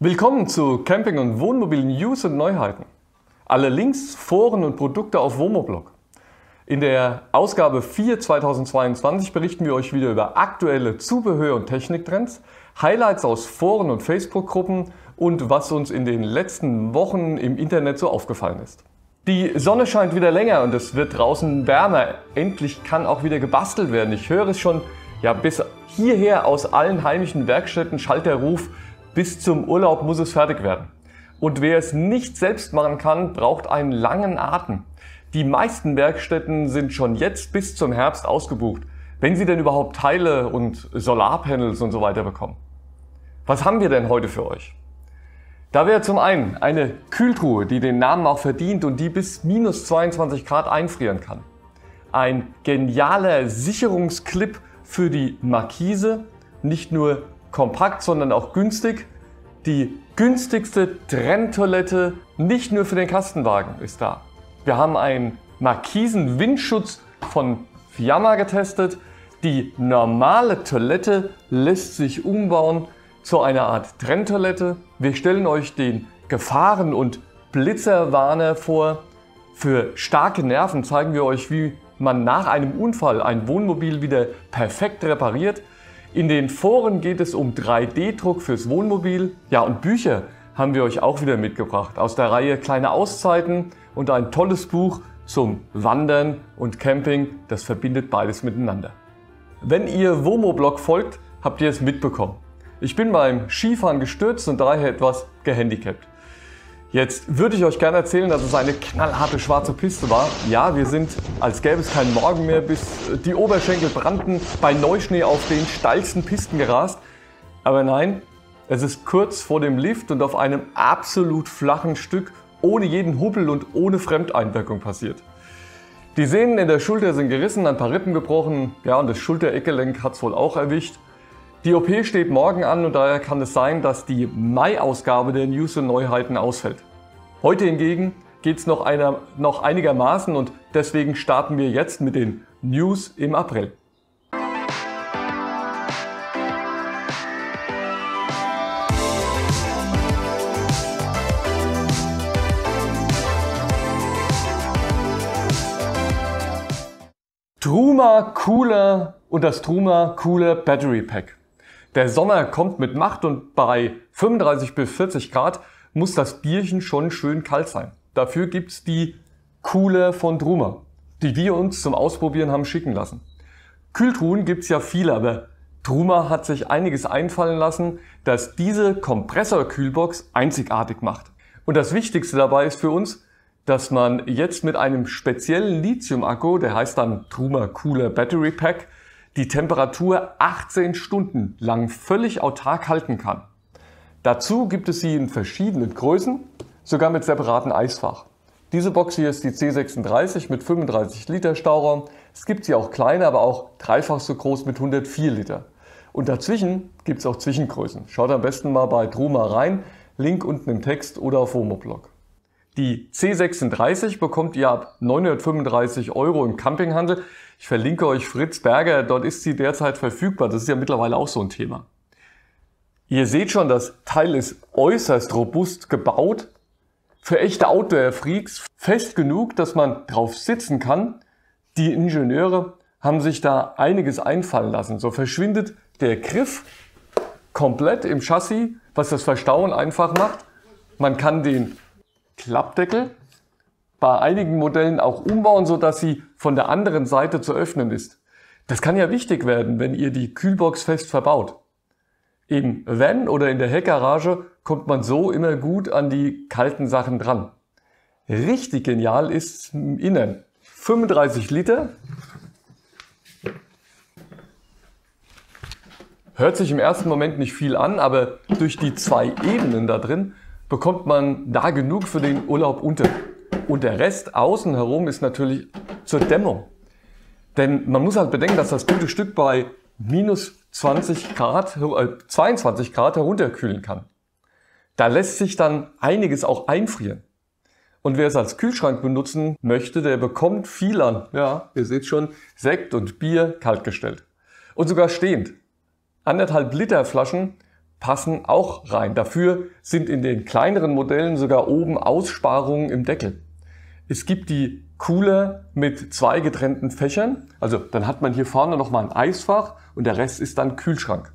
Willkommen zu Camping und Wohnmobil News und Neuheiten. Alle Links, Foren und Produkte auf Womoblog. In der Ausgabe 4 2022 berichten wir euch wieder über aktuelle Zubehör- und Techniktrends, Highlights aus Foren und Facebook-Gruppen und was uns in den letzten Wochen im Internet so aufgefallen ist. Die Sonne scheint wieder länger und es wird draußen wärmer. Endlich kann auch wieder gebastelt werden. Ich höre es schon, ja, bis hierher aus allen heimischen Werkstätten schallt der Ruf, bis zum Urlaub muss es fertig werden. Und wer es nicht selbst machen kann, braucht einen langen Atem. Die meisten Werkstätten sind schon jetzt bis zum Herbst ausgebucht, wenn sie denn überhaupt Teile und Solarpanels und so weiter bekommen. Was haben wir denn heute für euch? Da wäre zum einen eine Kühltruhe, die den Namen auch verdient und die bis minus 22 Grad einfrieren kann. Ein genialer Sicherungsclip für die Markise, nicht nur kompakt, sondern auch günstig. Die günstigste Trenntoilette nicht nur für den Kastenwagen ist da. Wir haben einen Markisen Windschutz von Fiamma getestet. Die normale Toilette lässt sich umbauen zu einer Art Trenntoilette. Wir stellen euch den Gefahren- und Blitzerwarner vor. Für starke Nerven zeigen wir euch, wie man nach einem Unfall ein Wohnmobil wieder perfekt repariert. In den Foren geht es um 3D-Druck fürs Wohnmobil. Ja, und Bücher haben wir euch auch wieder mitgebracht aus der Reihe Kleine Auszeiten und ein tolles Buch zum Wandern und Camping. Das verbindet beides miteinander. Wenn ihr Womoblog folgt, habt ihr es mitbekommen. Ich bin beim Skifahren gestürzt und daher etwas gehandicapt. Jetzt würde ich euch gerne erzählen, dass es eine knallharte schwarze Piste war. Ja, wir sind, als gäbe es keinen Morgen mehr, bis äh, die Oberschenkel brannten, bei Neuschnee auf den steilsten Pisten gerast. Aber nein, es ist kurz vor dem Lift und auf einem absolut flachen Stück, ohne jeden Hubbel und ohne Fremdeinwirkung passiert. Die Sehnen in der Schulter sind gerissen, ein paar Rippen gebrochen, ja und das Schulter-Eckgelenk hat es wohl auch erwischt. Die OP steht morgen an und daher kann es sein, dass die Mai-Ausgabe der News und Neuheiten ausfällt. Heute hingegen geht es noch, noch einigermaßen und deswegen starten wir jetzt mit den News im April. Truma Cooler und das Truma Cooler Battery Pack. Der Sommer kommt mit Macht und bei 35 bis 40 Grad muss das Bierchen schon schön kalt sein. Dafür gibt es die Kuhle von Druma, die wir uns zum Ausprobieren haben schicken lassen. Kühltruhen gibt es ja viele, aber Druma hat sich einiges einfallen lassen, das diese Kompressorkühlbox einzigartig macht. Und das Wichtigste dabei ist für uns, dass man jetzt mit einem speziellen Lithium-Akku, der heißt dann Truma Cooler Battery Pack, die Temperatur 18 Stunden lang völlig autark halten kann. Dazu gibt es sie in verschiedenen Größen, sogar mit separaten Eisfach. Diese Box hier ist die C36 mit 35 Liter Stauraum. Es gibt sie auch kleiner, aber auch dreifach so groß mit 104 Liter. Und dazwischen gibt es auch Zwischengrößen. Schaut am besten mal bei Truma rein, Link unten im Text oder auf Homoblog. Die C36 bekommt ihr ab 935 Euro im Campinghandel. Ich verlinke euch Fritz Berger, dort ist sie derzeit verfügbar. Das ist ja mittlerweile auch so ein Thema. Ihr seht schon, das Teil ist äußerst robust gebaut. Für echte Outdoor-Freaks fest genug, dass man drauf sitzen kann. Die Ingenieure haben sich da einiges einfallen lassen. So verschwindet der Griff komplett im Chassis, was das Verstauen einfach macht. Man kann den Klappdeckel bei einigen Modellen auch umbauen, sodass sie von der anderen Seite zu öffnen ist. Das kann ja wichtig werden, wenn ihr die Kühlbox fest verbaut im Van oder in der Heckgarage kommt man so immer gut an die kalten Sachen dran. Richtig genial ist innen 35 Liter. Hört sich im ersten Moment nicht viel an, aber durch die zwei Ebenen da drin bekommt man da genug für den Urlaub unter. Und der Rest außen herum ist natürlich zur Dämmung. Denn man muss halt bedenken, dass das gute Stück bei minus 20 Grad, äh, 22 Grad herunterkühlen kann. Da lässt sich dann einiges auch einfrieren. Und wer es als Kühlschrank benutzen möchte, der bekommt viel an. Ja, ihr seht schon, Sekt und Bier kaltgestellt. Und sogar stehend. Anderthalb Liter Flaschen passen auch rein. Dafür sind in den kleineren Modellen sogar oben Aussparungen im Deckel. Es gibt die Cooler mit zwei getrennten Fächern. Also dann hat man hier vorne nochmal ein Eisfach und der Rest ist dann Kühlschrank.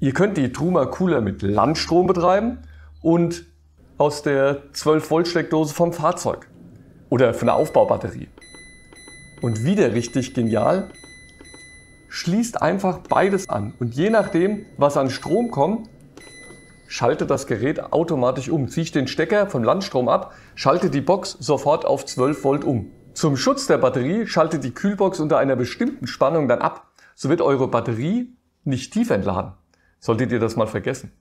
Ihr könnt die Truma Cooler mit Landstrom betreiben und aus der 12-Volt-Steckdose vom Fahrzeug oder von der Aufbaubatterie. Und wieder richtig genial, schließt einfach beides an und je nachdem, was an Strom kommt, schalte das Gerät automatisch um. Ziehe ich den Stecker vom Landstrom ab, schalte die Box sofort auf 12 Volt um. Zum Schutz der Batterie schaltet die Kühlbox unter einer bestimmten Spannung dann ab. So wird eure Batterie nicht tief entladen. Solltet ihr das mal vergessen.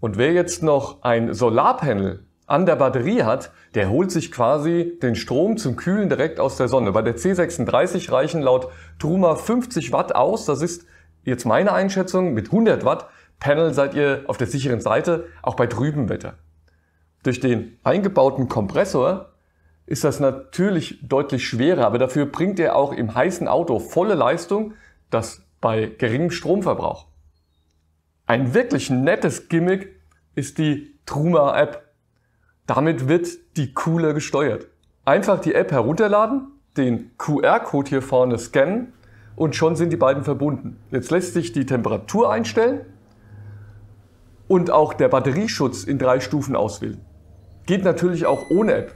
Und wer jetzt noch ein Solarpanel an der Batterie hat, der holt sich quasi den Strom zum Kühlen direkt aus der Sonne. Bei der C36 reichen laut Truma 50 Watt aus. Das ist jetzt meine Einschätzung mit 100 Watt Panel seid ihr auf der sicheren Seite, auch bei trübem Wetter. Durch den eingebauten Kompressor ist das natürlich deutlich schwerer, aber dafür bringt er auch im heißen Auto volle Leistung, das bei geringem Stromverbrauch. Ein wirklich nettes Gimmick ist die Truma App. Damit wird die Cooler gesteuert. Einfach die App herunterladen, den QR-Code hier vorne scannen und schon sind die beiden verbunden. Jetzt lässt sich die Temperatur einstellen und auch der Batterieschutz in drei Stufen auswählen. Geht natürlich auch ohne App.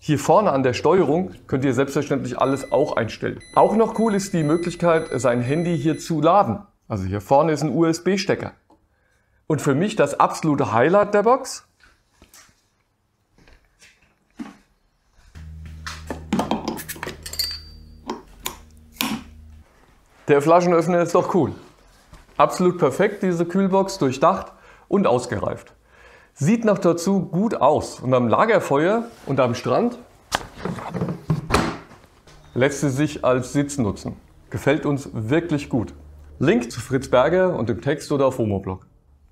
Hier vorne an der Steuerung könnt ihr selbstverständlich alles auch einstellen. Auch noch cool ist die Möglichkeit, sein Handy hier zu laden. Also hier vorne ist ein USB-Stecker. Und für mich das absolute Highlight der Box. Der Flaschenöffner ist doch cool. Absolut perfekt, diese Kühlbox, durchdacht und ausgereift. Sieht noch dazu gut aus. Und am Lagerfeuer und am Strand lässt sie sich als Sitz nutzen. Gefällt uns wirklich gut. Link zu Fritz Berger und dem Text oder auf Homoblog.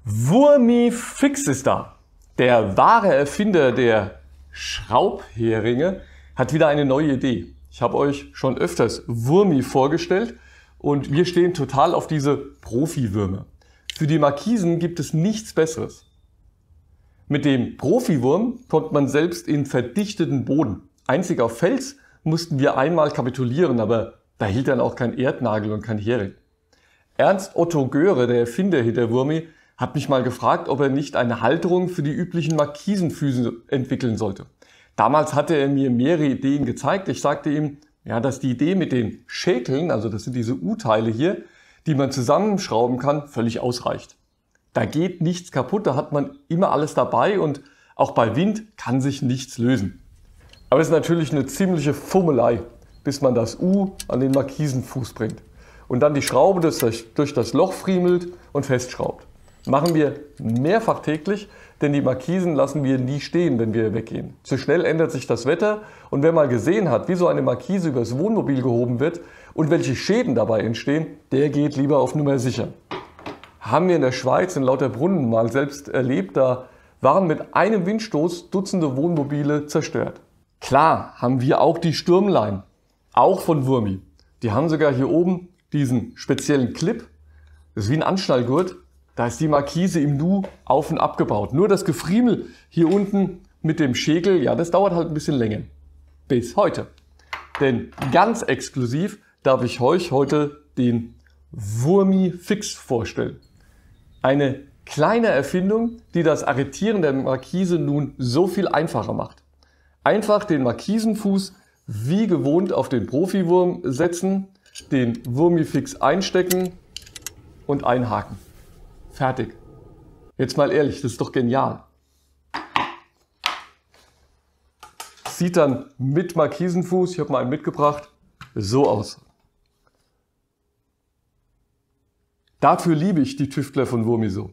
Wurmi Fix ist da. Der wahre Erfinder der Schraubheringe hat wieder eine neue Idee. Ich habe euch schon öfters Wurmi vorgestellt und wir stehen total auf diese Profi-Würmer. Für die Markisen gibt es nichts Besseres. Mit dem Profiwurm kommt man selbst in verdichteten Boden. Einzig auf Fels mussten wir einmal kapitulieren, aber da hielt dann auch kein Erdnagel und kein Hering. Ernst Otto Göre, der Erfinder hinter Wurmi, hat mich mal gefragt, ob er nicht eine Halterung für die üblichen Markisenfüße entwickeln sollte. Damals hatte er mir mehrere Ideen gezeigt. Ich sagte ihm, ja, dass die Idee mit den Schäkeln, also das sind diese U-Teile hier, die man zusammenschrauben kann, völlig ausreicht. Da geht nichts kaputt, da hat man immer alles dabei und auch bei Wind kann sich nichts lösen. Aber es ist natürlich eine ziemliche Fummelei, bis man das U an den Markisenfuß bringt und dann die Schraube durch das Loch friemelt und festschraubt. Machen wir mehrfach täglich, denn die Markisen lassen wir nie stehen, wenn wir weggehen. Zu schnell ändert sich das Wetter und wer mal gesehen hat, wie so eine Markise übers Wohnmobil gehoben wird, und welche Schäden dabei entstehen, der geht lieber auf Nummer sicher. Haben wir in der Schweiz in Lauterbrunnen mal selbst erlebt, da waren mit einem Windstoß Dutzende Wohnmobile zerstört. Klar haben wir auch die Stürmlein, auch von Wurmi. Die haben sogar hier oben diesen speziellen Clip, das ist wie ein Anschnallgurt, da ist die Markise im Nu auf und abgebaut. Nur das Gefriemel hier unten mit dem Schäkel, ja, das dauert halt ein bisschen länger. Bis heute. Denn ganz exklusiv darf ich euch heute den Wurmi Fix vorstellen. Eine kleine Erfindung, die das Arretieren der Markise nun so viel einfacher macht. Einfach den Markisenfuß wie gewohnt auf den Profiwurm setzen, den Wurmifix einstecken und einhaken. Fertig. Jetzt mal ehrlich, das ist doch genial. Sieht dann mit Markisenfuß, ich habe mal einen mitgebracht, so aus. Dafür liebe ich die Tüftler von Wurmiso.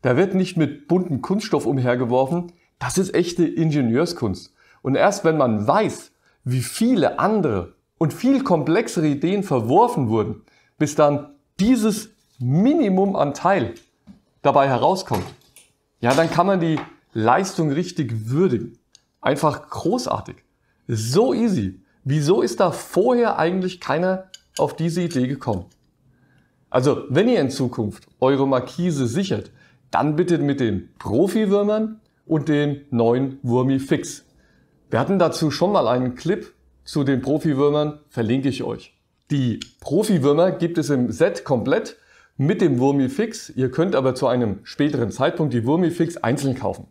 Da wird nicht mit buntem Kunststoff umhergeworfen, das ist echte Ingenieurskunst. Und erst wenn man weiß, wie viele andere und viel komplexere Ideen verworfen wurden, bis dann dieses Minimum an Teil dabei herauskommt, ja, dann kann man die Leistung richtig würdigen. Einfach großartig. So easy. Wieso ist da vorher eigentlich keiner auf diese Idee gekommen? Also, wenn ihr in Zukunft eure Markise sichert, dann bitte mit den Profi-Würmern und den neuen Wurmi Fix. Wir hatten dazu schon mal einen Clip zu den Profi-Würmern, verlinke ich euch. Die Profi-Würmer gibt es im Set komplett mit dem Wurmi Fix. Ihr könnt aber zu einem späteren Zeitpunkt die Wurmi Fix einzeln kaufen.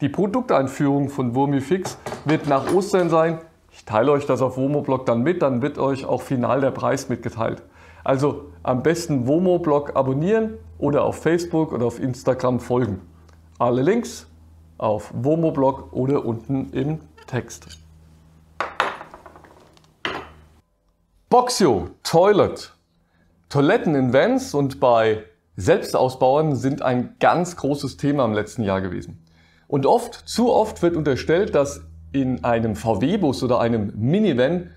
Die Produkteinführung von Wurmi Fix wird nach Ostern sein. Ich teile euch das auf Womoblog dann mit, dann wird euch auch final der Preis mitgeteilt. Also am besten Womo-Blog abonnieren oder auf Facebook oder auf Instagram folgen. Alle Links auf Womo-Blog oder unten im Text. Boxio Toilet. Toiletten in Vans und bei Selbstausbauern sind ein ganz großes Thema im letzten Jahr gewesen. Und oft, zu oft wird unterstellt, dass in einem VW-Bus oder einem Minivan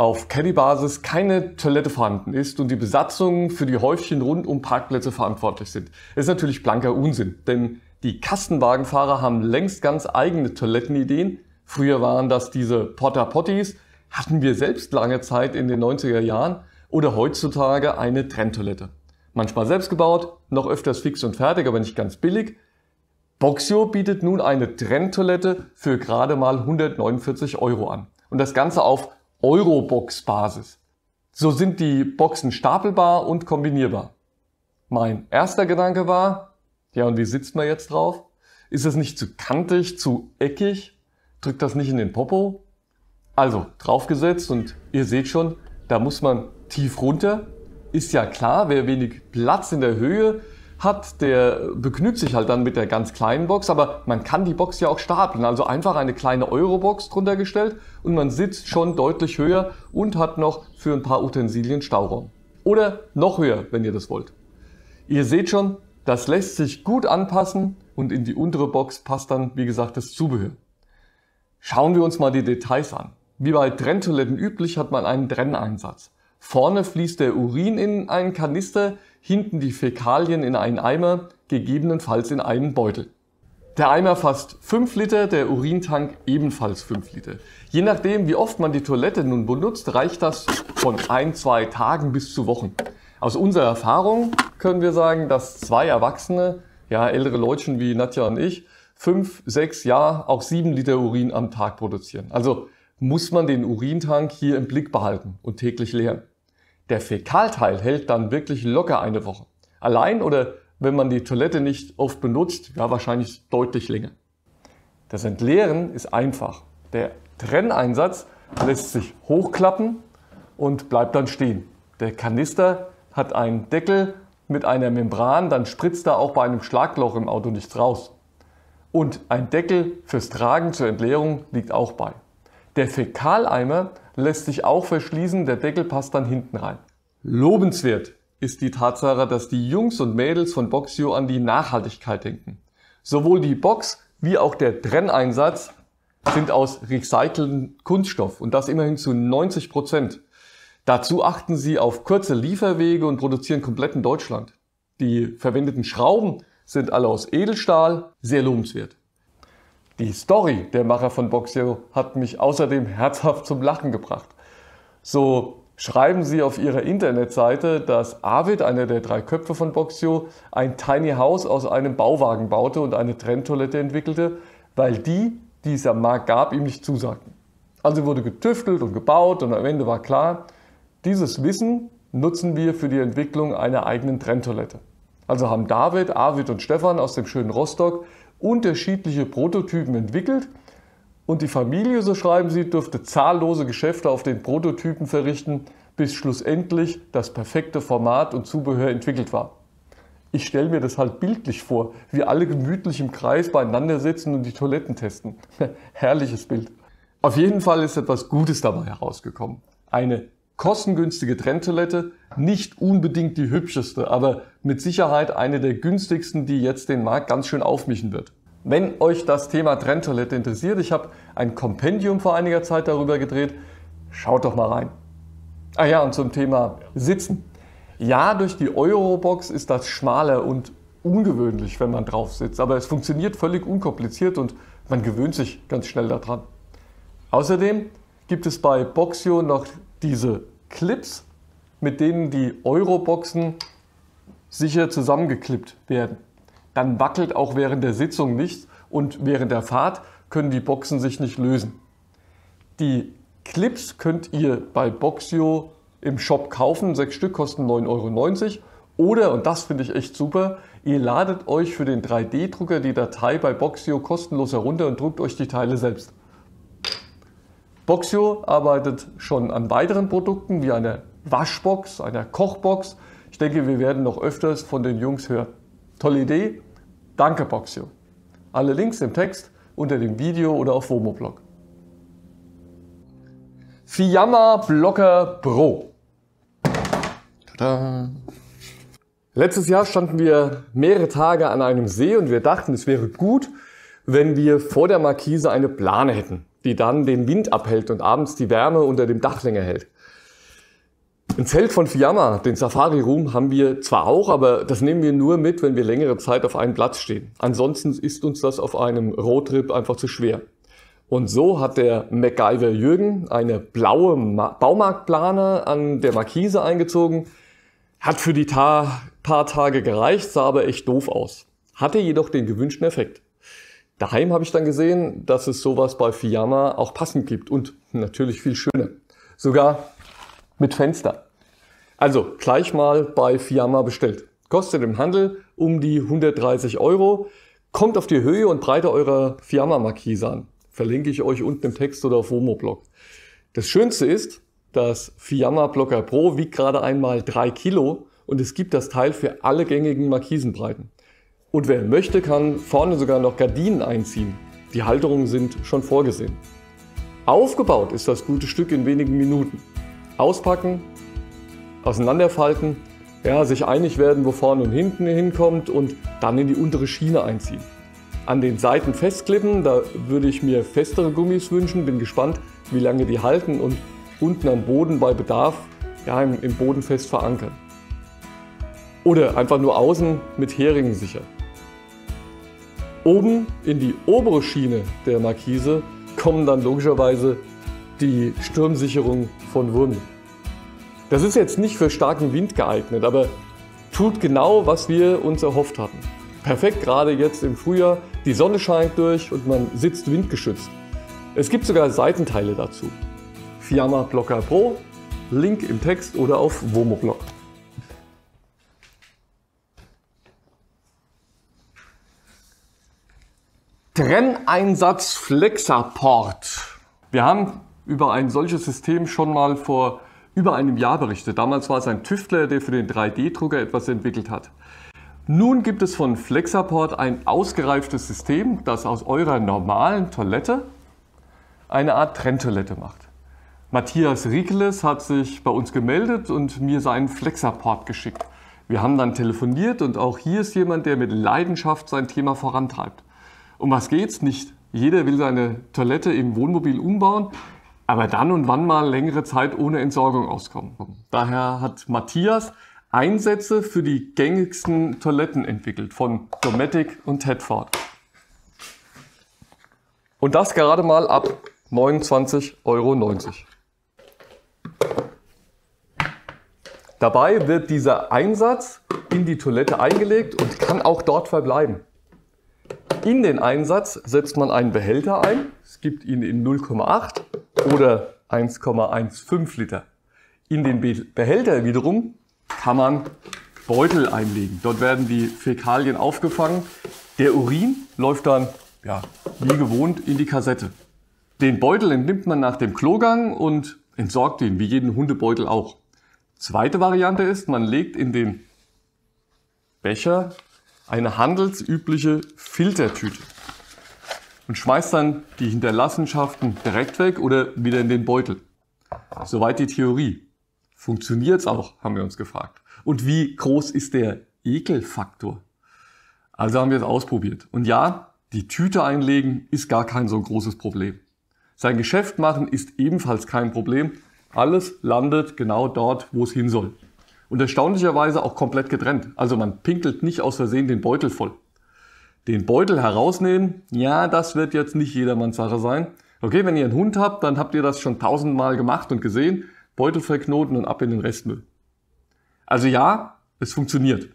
auf Caddy-Basis keine Toilette vorhanden ist und die Besatzungen für die Häufchen rund um Parkplätze verantwortlich sind. Das ist natürlich blanker Unsinn, denn die Kastenwagenfahrer haben längst ganz eigene Toilettenideen. Früher waren das diese Potter Potties, hatten wir selbst lange Zeit in den 90er Jahren oder heutzutage eine Trenntoilette. Manchmal selbst gebaut, noch öfters fix und fertig, aber nicht ganz billig. Boxio bietet nun eine Trenntoilette für gerade mal 149 Euro an. Und das Ganze auf Eurobox-Basis. So sind die Boxen stapelbar und kombinierbar. Mein erster Gedanke war, ja und wie sitzt man jetzt drauf? Ist es nicht zu kantig, zu eckig? Drückt das nicht in den Popo? Also draufgesetzt und ihr seht schon, da muss man tief runter. Ist ja klar, wer wenig Platz in der Höhe hat, der begnügt sich halt dann mit der ganz kleinen Box, aber man kann die Box ja auch stapeln. Also einfach eine kleine Euro-Box drunter gestellt und man sitzt schon deutlich höher und hat noch für ein paar Utensilien Stauraum. Oder noch höher, wenn ihr das wollt. Ihr seht schon, das lässt sich gut anpassen und in die untere Box passt dann, wie gesagt, das Zubehör. Schauen wir uns mal die Details an. Wie bei Trenntoiletten üblich hat man einen Trenneinsatz. Vorne fließt der Urin in einen Kanister, hinten die Fäkalien in einen Eimer, gegebenenfalls in einen Beutel. Der Eimer fasst 5 Liter, der Urintank ebenfalls 5 Liter. Je nachdem, wie oft man die Toilette nun benutzt, reicht das von ein, zwei Tagen bis zu Wochen. Aus unserer Erfahrung können wir sagen, dass zwei Erwachsene, ja, ältere Leutchen wie Nadja und ich, 5, 6, ja, auch 7 Liter Urin am Tag produzieren. Also muss man den Urintank hier im Blick behalten und täglich leeren. Der Fäkalteil hält dann wirklich locker eine Woche. Allein oder wenn man die Toilette nicht oft benutzt, ja wahrscheinlich deutlich länger. Das Entleeren ist einfach. Der Trenneinsatz lässt sich hochklappen und bleibt dann stehen. Der Kanister hat einen Deckel mit einer Membran, dann spritzt da auch bei einem Schlagloch im Auto nichts raus. Und ein Deckel fürs Tragen zur Entleerung liegt auch bei. Der Fäkaleimer lässt sich auch verschließen, der Deckel passt dann hinten rein. Lobenswert ist die Tatsache, dass die Jungs und Mädels von Boxio an die Nachhaltigkeit denken. Sowohl die Box wie auch der Trenneinsatz sind aus recyceltem Kunststoff und das immerhin zu 90 Prozent. Dazu achten sie auf kurze Lieferwege und produzieren komplett in Deutschland. Die verwendeten Schrauben sind alle aus Edelstahl, sehr lobenswert. Die Story der Macher von Boxio hat mich außerdem herzhaft zum Lachen gebracht. So schreiben sie auf ihrer Internetseite, dass Arvid, einer der drei Köpfe von Boxio, ein Tiny House aus einem Bauwagen baute und eine Trenntoilette entwickelte, weil die, die es am Markt gab, ihm nicht zusagten. Also wurde getüftelt und gebaut und am Ende war klar, dieses Wissen nutzen wir für die Entwicklung einer eigenen Trenntoilette. Also haben David, Arvid und Stefan aus dem schönen Rostock unterschiedliche Prototypen entwickelt und die Familie, so schreiben sie, dürfte zahllose Geschäfte auf den Prototypen verrichten, bis schlussendlich das perfekte Format und Zubehör entwickelt war. Ich stelle mir das halt bildlich vor, wie alle gemütlich im Kreis beieinander sitzen und die Toiletten testen. Herrliches Bild. Auf jeden Fall ist etwas Gutes dabei herausgekommen. Eine kostengünstige Trenntoilette, nicht unbedingt die hübscheste, aber mit Sicherheit eine der günstigsten, die jetzt den Markt ganz schön aufmischen wird. Wenn euch das Thema Trenntoilette interessiert, ich habe ein Kompendium vor einiger Zeit darüber gedreht, schaut doch mal rein. Ah ja, und zum Thema Sitzen. Ja, durch die Eurobox ist das schmaler und ungewöhnlich, wenn man drauf sitzt, aber es funktioniert völlig unkompliziert und man gewöhnt sich ganz schnell daran. Außerdem gibt es bei Boxio noch diese Clips, mit denen die Euroboxen sicher zusammengeklippt werden. Dann wackelt auch während der Sitzung nichts und während der Fahrt können die Boxen sich nicht lösen. Die Clips könnt ihr bei Boxio im Shop kaufen. Sechs Stück kosten 9,90 Euro. Oder, und das finde ich echt super, ihr ladet euch für den 3D-Drucker die Datei bei Boxio kostenlos herunter und druckt euch die Teile selbst. Boxio arbeitet schon an weiteren Produkten wie einer Waschbox, einer Kochbox. Ich denke, wir werden noch öfters von den Jungs hören. Tolle Idee. Danke, Boxio. Alle Links im Text, unter dem Video oder auf Womoblog. Fiamma Blocker Pro. Tada. Letztes Jahr standen wir mehrere Tage an einem See und wir dachten, es wäre gut, wenn wir vor der Markise eine Plane hätten die dann den Wind abhält und abends die Wärme unter dem Dach länger hält. Ein Zelt von Fiamma, den Safari Room, haben wir zwar auch, aber das nehmen wir nur mit, wenn wir längere Zeit auf einem Platz stehen. Ansonsten ist uns das auf einem Roadtrip einfach zu schwer. Und so hat der MacGyver Jürgen eine blaue Baumarktplane an der Markise eingezogen, hat für die Ta paar Tage gereicht, sah aber echt doof aus, hatte jedoch den gewünschten Effekt. Daheim habe ich dann gesehen, dass es sowas bei Fiyama auch passend gibt und natürlich viel schöner. Sogar mit Fenster. Also gleich mal bei Fiyama bestellt. Kostet im Handel um die 130 Euro. Kommt auf die Höhe und Breite eurer Fiyama-Markise an. Verlinke ich euch unten im Text oder auf Womoblog. Das Schönste ist, das Fiyama Blocker Pro wiegt gerade einmal drei Kilo und es gibt das Teil für alle gängigen Markisenbreiten. Und wer möchte, kann vorne sogar noch Gardinen einziehen. Die Halterungen sind schon vorgesehen. Aufgebaut ist das gute Stück in wenigen Minuten. Auspacken, auseinanderfalten, ja, sich einig werden, wo vorne und hinten hinkommt und dann in die untere Schiene einziehen. An den Seiten festklippen, da würde ich mir festere Gummis wünschen, bin gespannt, wie lange die halten und unten am Boden bei Bedarf ja, im, Boden fest verankern. Oder einfach nur außen mit Heringen sichern. Oben in die obere Schiene der Markise kommen dann logischerweise die Sturmsicherung von Wurm. Das ist jetzt nicht für starken Wind geeignet, aber tut genau, was wir uns erhofft hatten. Perfekt gerade jetzt im Frühjahr, die Sonne scheint durch und man sitzt windgeschützt. Es gibt sogar Seitenteile dazu. Fiamma Blocker Pro, Link im Text oder auf Womoblog. Trenneinsatz Flexaport. Wir haben über ein solches System schon mal vor über einem Jahr berichtet. Damals war es ein Tüftler, der für den 3D-Drucker etwas entwickelt hat. Nun gibt es von Flexaport ein ausgereiftes System, das aus eurer normalen Toilette eine Art Trenntoilette macht. Matthias Riekeles hat sich bei uns gemeldet und mir seinen Flexaport geschickt. Wir haben dann telefoniert und auch hier ist jemand, der mit Leidenschaft sein Thema vorantreibt. Um was geht's? Nicht jeder will seine Toilette im Wohnmobil umbauen, aber dann und wann mal längere Zeit ohne Entsorgung auskommen. Daher hat Matthias Einsätze für die gängigsten Toiletten entwickelt von Dometic und Tedford. Und das gerade mal ab 29,90 Euro. Dabei wird dieser Einsatz in die Toilette eingelegt und kann auch dort verbleiben. In den Einsatz setzt man einen Behälter ein. Es gibt ihn in 0,8 oder 1,15 Liter. In den Behälter wiederum kann man Beutel einlegen. Dort werden die Fäkalien aufgefangen. Der Urin läuft dann, ja, wie gewohnt, in die Kassette. Den Beutel entnimmt man nach dem Klogang und entsorgt ihn, wie jeden Hundebeutel auch. Zweite Variante ist, man legt in den Becher eine handelsübliche Filtertüte und schmeißt dann die Hinterlassenschaften direkt weg oder wieder in den Beutel. Soweit die Theorie. Funktioniert's auch, haben wir uns gefragt. Und wie groß ist der Ekelfaktor? Also haben wir es ausprobiert. Und ja, die Tüte einlegen ist gar kein so großes Problem. Sein Geschäft machen ist ebenfalls kein Problem. Alles landet genau dort, wo es hin soll und erstaunlicherweise auch komplett getrennt. Also man pinkelt nicht aus Versehen den Beutel voll. Den Beutel herausnehmen, ja, das wird jetzt nicht jedermanns Sache sein. Okay, wenn ihr einen Hund habt, dann habt ihr das schon tausendmal gemacht und gesehen. Beutel verknoten und ab in den Restmüll. Also ja, es funktioniert.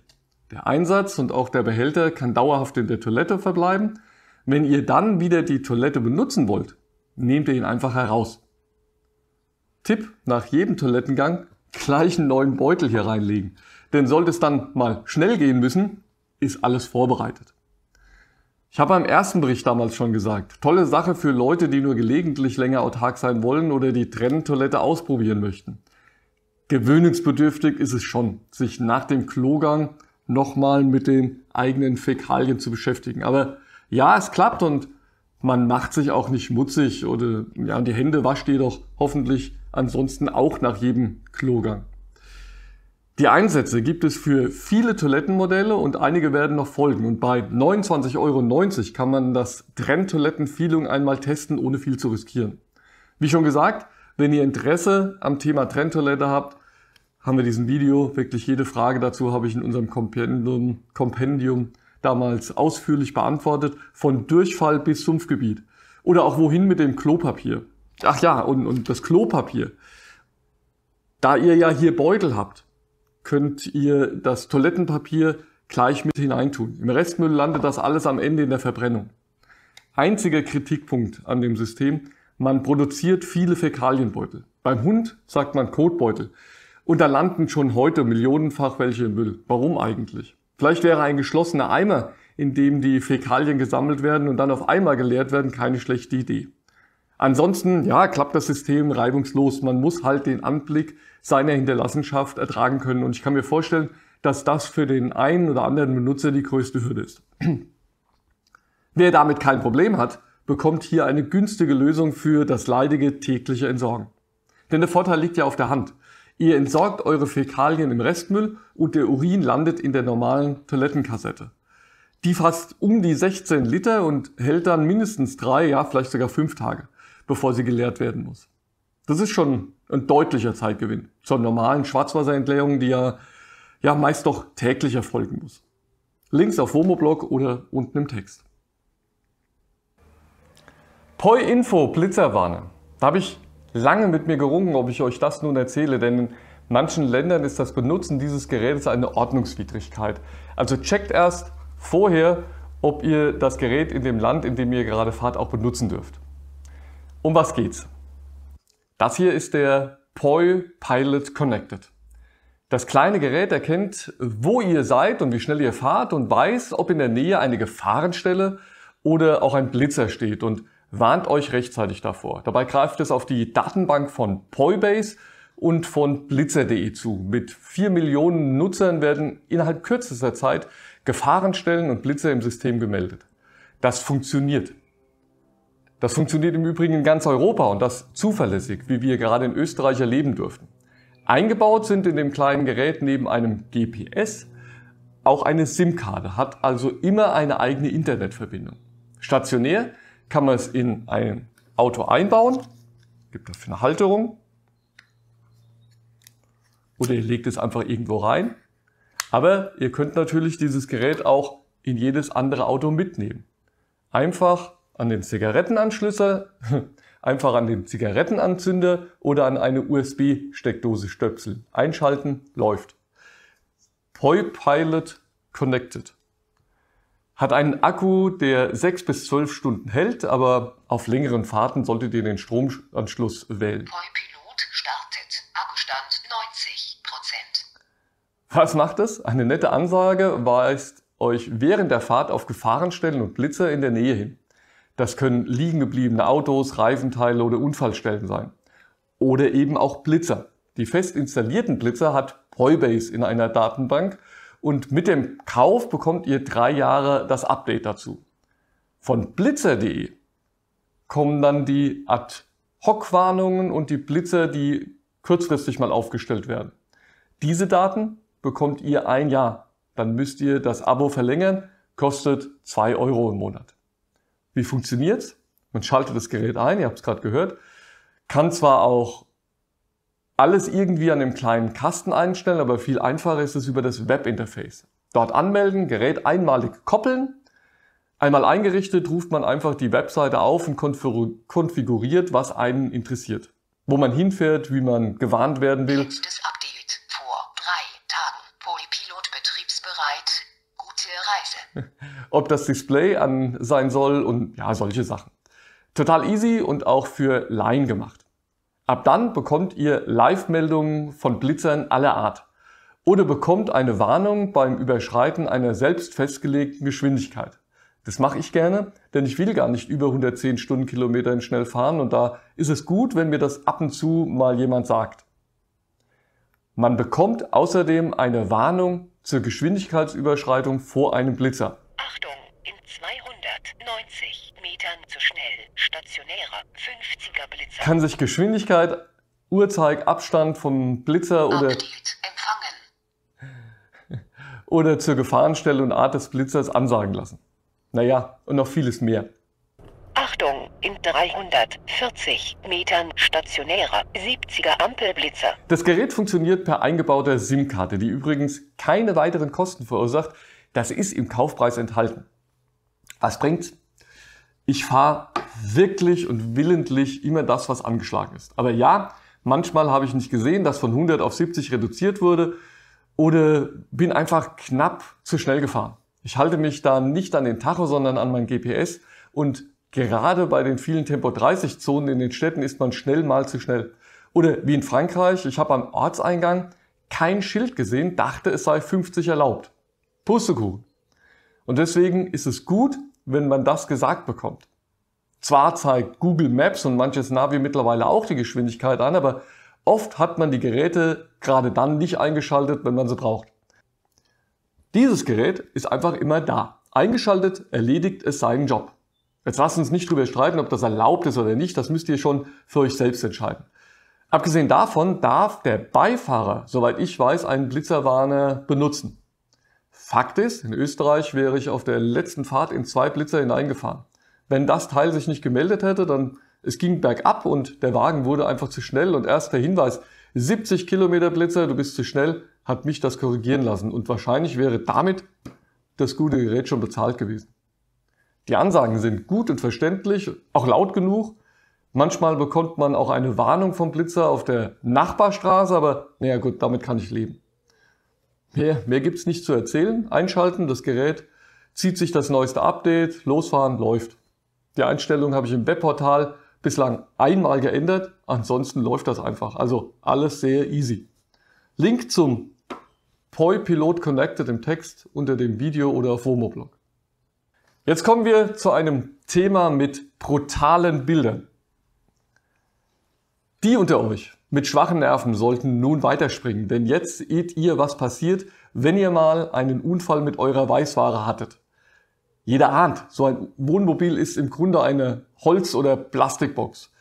Der Einsatz und auch der Behälter kann dauerhaft in der Toilette verbleiben. Wenn ihr dann wieder die Toilette benutzen wollt, nehmt ihr ihn einfach heraus. Tipp nach jedem Toilettengang gleich einen neuen Beutel hier reinlegen. Denn sollte es dann mal schnell gehen müssen, ist alles vorbereitet. Ich habe beim ersten Bericht damals schon gesagt, tolle Sache für Leute, die nur gelegentlich länger autark sein wollen oder die Trenntoilette ausprobieren möchten. Gewöhnungsbedürftig ist es schon, sich nach dem Klogang nochmal mit den eigenen Fäkalien zu beschäftigen. Aber ja, es klappt und man macht sich auch nicht mutzig oder ja, die Hände wascht jedoch hoffentlich ansonsten auch nach jedem Klogang. Die Einsätze gibt es für viele Toilettenmodelle und einige werden noch folgen. Und bei 29,90 Euro kann man das Trenntoilettenfeeling einmal testen, ohne viel zu riskieren. Wie schon gesagt, wenn ihr Interesse am Thema Trenntoilette habt, haben wir diesen Video. Wirklich jede Frage dazu habe ich in unserem Kompendium, Kompendium damals ausführlich beantwortet. Von Durchfall bis Sumpfgebiet. Oder auch wohin mit dem Klopapier. Ach ja, und, und das Klopapier. Da ihr ja hier Beutel habt, könnt ihr das Toilettenpapier gleich mit hineintun. Im Restmüll landet das alles am Ende in der Verbrennung. Einziger Kritikpunkt an dem System, man produziert viele Fäkalienbeutel. Beim Hund sagt man Kotbeutel. Und da landen schon heute millionenfach welche im Müll. Warum eigentlich? Vielleicht wäre ein geschlossener Eimer, in dem die Fäkalien gesammelt werden und dann auf einmal geleert werden, keine schlechte Idee. Ansonsten, ja, klappt das System reibungslos. Man muss halt den Anblick seiner Hinterlassenschaft ertragen können. Und ich kann mir vorstellen, dass das für den einen oder anderen Benutzer die größte Hürde ist. Wer damit kein Problem hat, bekommt hier eine günstige Lösung für das leidige tägliche Entsorgen. Denn der Vorteil liegt ja auf der Hand. Ihr entsorgt eure Fäkalien im Restmüll und der Urin landet in der normalen Toilettenkassette. Die fasst um die 16 Liter und hält dann mindestens drei, ja vielleicht sogar fünf Tage bevor sie geleert werden muss. Das ist schon ein deutlicher Zeitgewinn zur normalen Schwarzwasserentleerung, die ja, ja meist doch täglich erfolgen muss. Links auf Womoblog oder unten im Text. Poi Info Blitzerwarne. Da habe ich lange mit mir gerungen, ob ich euch das nun erzähle, denn in manchen Ländern ist das Benutzen dieses Gerätes eine Ordnungswidrigkeit. Also checkt erst vorher, ob ihr das Gerät in dem Land, in dem ihr gerade fahrt, auch benutzen dürft. Um was geht's? Das hier ist der POI Pilot Connected. Das kleine Gerät erkennt, wo ihr seid und wie schnell ihr fahrt und weiß, ob in der Nähe eine Gefahrenstelle oder auch ein Blitzer steht und warnt euch rechtzeitig davor. Dabei greift es auf die Datenbank von Poibase und von blitzer.de zu. Mit 4 Millionen Nutzern werden innerhalb kürzester Zeit Gefahrenstellen und Blitzer im System gemeldet. Das funktioniert. Das funktioniert im Übrigen in ganz Europa und das zuverlässig, wie wir gerade in Österreich erleben durften. Eingebaut sind in dem kleinen Gerät neben einem GPS auch eine SIM-Karte, hat also immer eine eigene Internetverbindung. Stationär kann man es in ein Auto einbauen, gibt dafür eine Halterung oder ihr legt es einfach irgendwo rein. Aber ihr könnt natürlich dieses Gerät auch in jedes andere Auto mitnehmen. Einfach an den Zigarettenanschlüsse, einfach an den Zigarettenanzünder oder an eine USB-Steckdose stöpseln. Einschalten, läuft. Poi Pilot Connected. Hat einen Akku, der 6 bis 12 Stunden hält, aber auf längeren Fahrten solltet ihr den Stromanschluss wählen. Poi Pilot startet. Akkustand 90%. Was macht es? Eine nette Ansage weist euch während der Fahrt auf Gefahrenstellen und Blitzer in der Nähe hin. Das können liegen gebliebene Autos, Reifenteile oder Unfallstellen sein. Oder eben auch Blitzer. Die fest installierten Blitzer hat Heubase in einer Datenbank und mit dem Kauf bekommt ihr drei Jahre das Update dazu. Von blitzer.de kommen dann die Ad-Hoc-Warnungen und die Blitzer, die kurzfristig mal aufgestellt werden. Diese Daten bekommt ihr ein Jahr. Dann müsst ihr das Abo verlängern, kostet zwei Euro im Monat. Wie funktioniert es? Man schaltet das Gerät ein, ihr habt es gerade gehört, kann zwar auch alles irgendwie an einem kleinen Kasten einstellen, aber viel einfacher ist es über das Webinterface. Dort anmelden, Gerät einmalig koppeln. Einmal eingerichtet, ruft man einfach die Webseite auf und konfiguriert, was einen interessiert. Wo man hinfährt, wie man gewarnt werden will. ob das Display an sein soll und ja, solche Sachen. Total easy und auch für Laien gemacht. Ab dann bekommt ihr Live-Meldungen von Blitzern aller Art oder bekommt eine Warnung beim Überschreiten einer selbst festgelegten Geschwindigkeit. Das mache ich gerne, denn ich will gar nicht über 110 Stundenkilometern schnell fahren und da ist es gut, wenn mir das ab und zu mal jemand sagt. Man bekommt außerdem eine Warnung zur Geschwindigkeitsüberschreitung vor einem Blitzer. Achtung, in 290 Metern zu schnell, stationärer 50er Blitzer. Kann sich Geschwindigkeit, Uhrzeig, Abstand vom Blitzer oder... empfangen. Oder zur Gefahrenstelle und Art des Blitzers ansagen lassen. Naja, und noch vieles mehr in 340 Metern stationärer 70er Ampelblitzer. Das Gerät funktioniert per eingebauter SIM-Karte, die übrigens keine weiteren Kosten verursacht. Das ist im Kaufpreis enthalten. Was bringt's? Ich fahre wirklich und willentlich immer das, was angeschlagen ist. Aber ja, manchmal habe ich nicht gesehen, dass von 100 auf 70 reduziert wurde oder bin einfach knapp zu schnell gefahren. Ich halte mich da nicht an den Tacho, sondern an mein GPS und Gerade bei den vielen Tempo-30-Zonen in den Städten ist man schnell mal zu schnell. Oder wie in Frankreich, ich habe am Ortseingang kein Schild gesehen, dachte es sei 50 erlaubt. Pustekuchen. Und deswegen ist es gut, wenn man das gesagt bekommt. Zwar zeigt Google Maps und manches Navi mittlerweile auch die Geschwindigkeit an, aber oft hat man die Geräte gerade dann nicht eingeschaltet, wenn man sie braucht. Dieses Gerät ist einfach immer da. Eingeschaltet erledigt es seinen Job. Jetzt lasst uns nicht darüber streiten, ob das erlaubt ist oder nicht. Das müsst ihr schon für euch selbst entscheiden. Abgesehen davon darf der Beifahrer, soweit ich weiß, einen Blitzerwarner benutzen. Fakt ist, in Österreich wäre ich auf der letzten Fahrt in zwei Blitzer hineingefahren. Wenn das Teil sich nicht gemeldet hätte, dann es ging bergab und der Wagen wurde einfach zu schnell und erst der Hinweis, 70 Kilometer Blitzer, du bist zu schnell, hat mich das korrigieren lassen und wahrscheinlich wäre damit das gute Gerät schon bezahlt gewesen. Die Ansagen sind gut und verständlich, auch laut genug. Manchmal bekommt man auch eine Warnung vom Blitzer auf der Nachbarstraße, aber naja gut, damit kann ich leben. Mehr, mehr gibt es nicht zu erzählen. Einschalten, das Gerät zieht sich das neueste Update, losfahren, läuft. Die Einstellung habe ich im Webportal bislang einmal geändert, ansonsten läuft das einfach. Also alles sehr easy. Link zum Poi Pilot Connected im Text unter dem Video oder auf Womoblog. Jetzt kommen wir zu einem Thema mit brutalen Bildern. Die unter euch mit schwachen Nerven sollten nun weiterspringen, denn jetzt seht ihr, was passiert, wenn ihr mal einen Unfall mit eurer Weißware hattet. Jeder ahnt, so ein Wohnmobil ist im Grunde eine Holz- oder Plastikbox.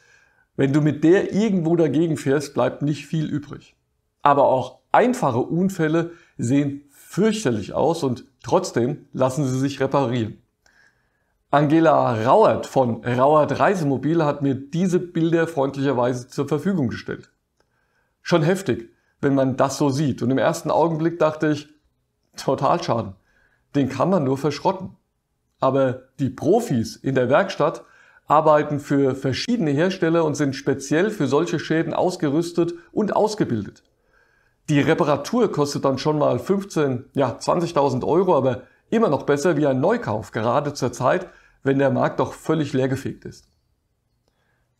Wenn du mit der irgendwo dagegen fährst, bleibt nicht viel übrig. Aber auch einfache Unfälle sehen fürchterlich aus und trotzdem lassen sie sich reparieren. Angela Rauert von Rauert Reisemobil hat mir diese Bilder freundlicherweise zur Verfügung gestellt. Schon heftig, wenn man das so sieht. Und im ersten Augenblick dachte ich, Totalschaden. Den kann man nur verschrotten. Aber die Profis in der Werkstatt arbeiten für verschiedene Hersteller und sind speziell für solche Schäden ausgerüstet und ausgebildet. Die Reparatur kostet dann schon mal 15, ja 20.000 Euro, aber immer noch besser wie ein Neukauf, gerade zur Zeit, wenn der Markt doch völlig leergefegt ist.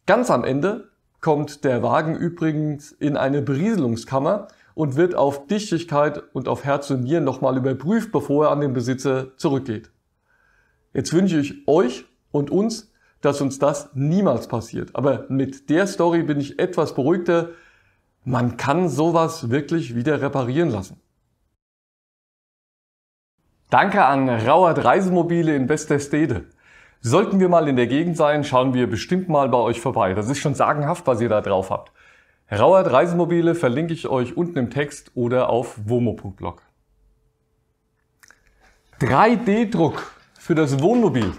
Ganz am Ende kommt der Wagen übrigens in eine Berieselungskammer und wird auf Dichtigkeit und auf Herz und Nieren nochmal überprüft, bevor er an den Besitzer zurückgeht. Jetzt wünsche ich euch und uns, dass uns das niemals passiert. Aber mit der Story bin ich etwas beruhigter. Man kann sowas wirklich wieder reparieren lassen. Danke an Rauert Reisemobile in Bester Stede. Sollten wir mal in der Gegend sein, schauen wir bestimmt mal bei euch vorbei. Das ist schon sagenhaft, was ihr da drauf habt. Rauert Reisemobile verlinke ich euch unten im Text oder auf womo.blog. 3D-Druck für das Wohnmobil.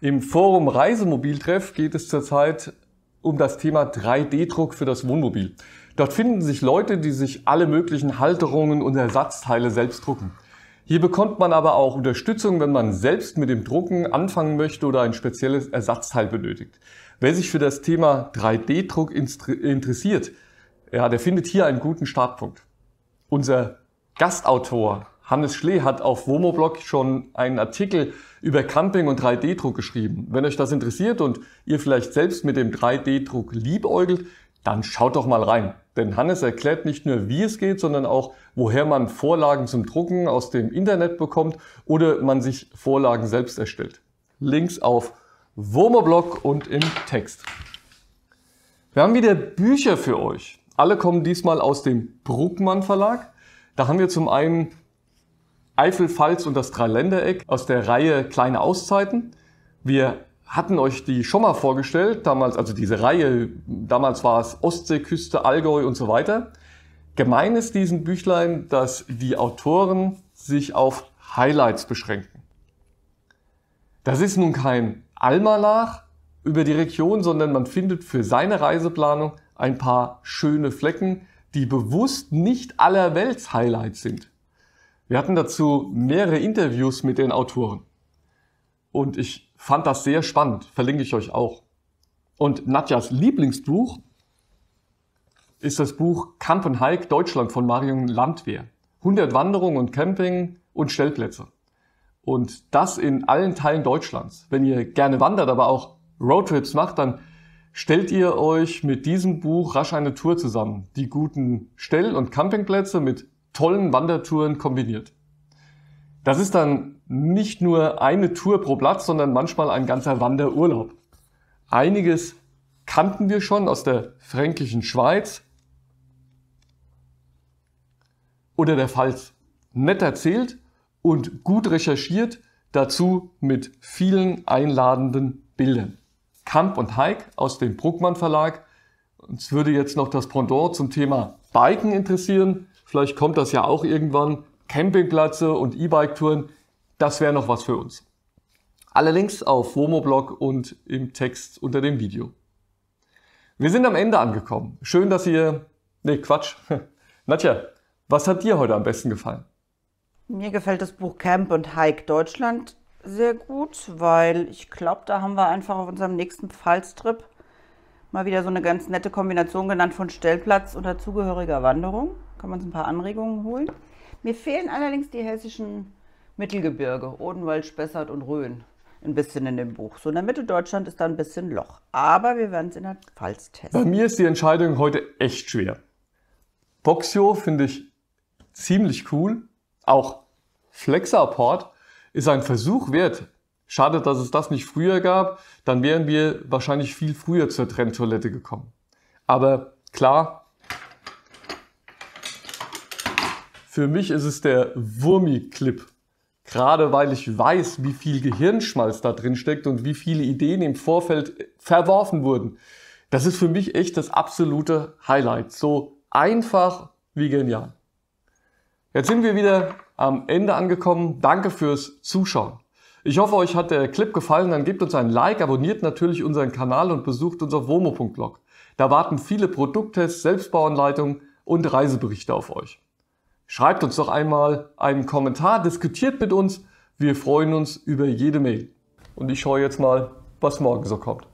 Im Forum Reisemobiltreff geht es zurzeit um das Thema 3D-Druck für das Wohnmobil. Dort finden sich Leute, die sich alle möglichen Halterungen und Ersatzteile selbst drucken. Hier bekommt man aber auch Unterstützung, wenn man selbst mit dem Drucken anfangen möchte oder ein spezielles Ersatzteil benötigt. Wer sich für das Thema 3D-Druck interessiert, ja, der findet hier einen guten Startpunkt. Unser Gastautor Hannes Schlee hat auf Womoblog schon einen Artikel über Camping und 3D-Druck geschrieben. Wenn euch das interessiert und ihr vielleicht selbst mit dem 3D-Druck liebäugelt, dann schaut doch mal rein. Denn Hannes erklärt nicht nur, wie es geht, sondern auch, woher man Vorlagen zum Drucken aus dem Internet bekommt oder man sich Vorlagen selbst erstellt. Links auf Womoblog und im Text. Wir haben wieder Bücher für euch. Alle kommen diesmal aus dem Bruckmann Verlag. Da haben wir zum einen Eifel, Pfalz und das Dreiländereck aus der Reihe Kleine Auszeiten. Wir hatten euch die schon mal vorgestellt, damals, also diese Reihe, damals war es Ostseeküste, Allgäu und so weiter. Gemein ist diesen Büchlein, dass die Autoren sich auf Highlights beschränken. Das ist nun kein Almanach über die Region, sondern man findet für seine Reiseplanung ein paar schöne Flecken, die bewusst nicht aller Welts Highlights sind. Wir hatten dazu mehrere Interviews mit den Autoren. Und ich fand das sehr spannend, verlinke ich euch auch. Und Nadjas Lieblingsbuch ist das Buch Camp and Hike Deutschland von Marion Landwehr. 100 Wanderungen und Camping und Stellplätze. Und das in allen Teilen Deutschlands. Wenn ihr gerne wandert, aber auch Roadtrips macht, dann stellt ihr euch mit diesem Buch rasch eine Tour zusammen. Die guten Stell- und Campingplätze mit tollen Wandertouren kombiniert. Das ist dann nicht nur eine Tour pro Platz, sondern manchmal ein ganzer Wanderurlaub. Einiges kannten wir schon aus der fränkischen Schweiz oder der Pfalz. Nett erzählt und gut recherchiert, dazu mit vielen einladenden Bildern. Kamp und Heik aus dem Bruckmann Verlag. Uns würde jetzt noch das Pendant zum Thema Biken interessieren. Vielleicht kommt das ja auch irgendwann. Campingplätze und E-Bike-Touren das wäre noch was für uns. Alle Links auf Womoblog und im Text unter dem Video. Wir sind am Ende angekommen. Schön, dass ihr... Nee, Quatsch. Nadja, was hat dir heute am besten gefallen? Mir gefällt das Buch Camp und Hike Deutschland sehr gut, weil ich glaube, da haben wir einfach auf unserem nächsten Pfalztrip mal wieder so eine ganz nette Kombination genannt von Stellplatz und dazugehöriger Wanderung. Kann man uns ein paar Anregungen holen. Mir fehlen allerdings die hessischen Mittelgebirge, Odenwald, Spessart und Rhön ein bisschen in dem Buch. So in der Mitte Deutschland ist da ein bisschen Loch. Aber wir werden es in der Pfalz testen. Bei mir ist die Entscheidung heute echt schwer. Boxio finde ich ziemlich cool. Auch Flexaport ist ein Versuch wert. Schade, dass es das nicht früher gab. Dann wären wir wahrscheinlich viel früher zur Trenntoilette gekommen. Aber klar, für mich ist es der Wurmi-Clip. Gerade weil ich weiß, wie viel Gehirnschmalz da drin steckt und wie viele Ideen im Vorfeld verworfen wurden. Das ist für mich echt das absolute Highlight. So einfach wie genial. Jetzt sind wir wieder am Ende angekommen. Danke fürs Zuschauen. Ich hoffe, euch hat der Clip gefallen. Dann gebt uns ein Like, abonniert natürlich unseren Kanal und besucht uns auf womo.blog. Da warten viele Produkttests, Selbstbauanleitungen und Reiseberichte auf euch. Schreibt uns doch einmal einen Kommentar, diskutiert mit uns. Wir freuen uns über jede Mail. Und ich schaue jetzt mal, was morgen so kommt.